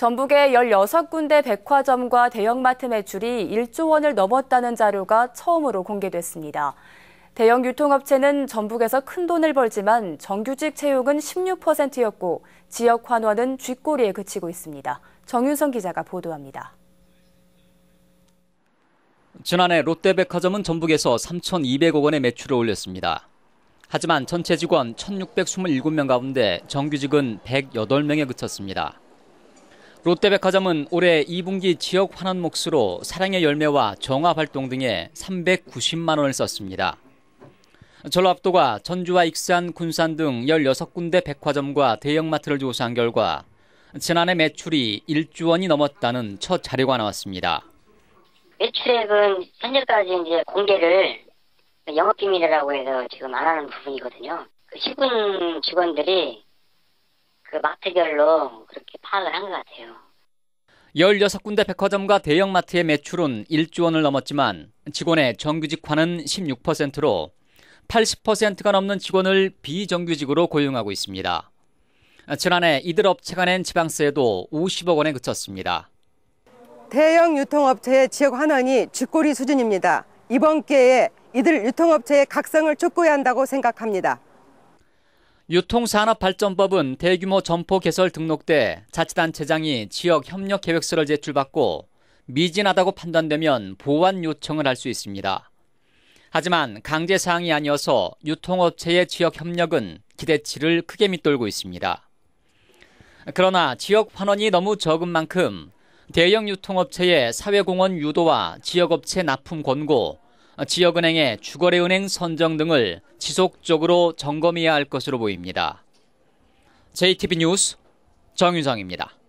전북의 16군데 백화점과 대형마트 매출이 1조 원을 넘었다는 자료가 처음으로 공개됐습니다. 대형 유통업체는 전북에서 큰 돈을 벌지만 정규직 채용은 16%였고 지역 환원은 쥐꼬리에 그치고 있습니다. 정윤성 기자가 보도합니다. 지난해 롯데백화점은 전북에서 3,200억 원의 매출을 올렸습니다. 하지만 전체 직원 1,627명 가운데 정규직은 108명에 그쳤습니다. 롯데백화점은 올해 2분기 지역 환원 몫으로 사랑의 열매와 정화 활동 등에 390만 원을 썼습니다. 전라북도가 전주와 익산, 군산 등 16군데 백화점과 대형마트를 조사한 결과 지난해 매출이 1조 원이 넘었다는 첫 자료가 나왔습니다. 매출액은 현재까지 이제 공개를 영업비밀이라고 해서 지금 안 하는 부분이거든요. 그 시군 직원들이 그 마트별로 그렇게 파악을 한 것 같아요. 16군데 백화점과 대형마트의 매출은 1조 원을 넘었지만 직원의 정규직화는 16%로 80%가 넘는 직원을 비정규직으로 고용하고 있습니다. 지난해 이들 업체가 낸 지방세도 50억 원에 그쳤습니다. 대형 유통업체의 지역 환원이 쥐꼬리 수준입니다. 이번 기회에 이들 유통업체의 각성을 촉구해야 한다고 생각합니다. 유통산업발전법은 대규모 점포 개설 등록때 자치단체장이 지역 협력 계획서를 제출받고 미진하다고 판단되면 보완 요청을 할 수 있습니다. 하지만 강제사항이 아니어서 유통업체의 지역 협력은 기대치를 크게 밑돌고 있습니다. 그러나 지역 환원이 너무 적은 만큼 대형 유통업체의 사회공헌 유도와 지역업체 납품 권고, 어, 지역은행의 주거래은행 선정 등을 지속적으로 점검해야 할 것으로 보입니다. JTB 뉴스 정윤성입니다.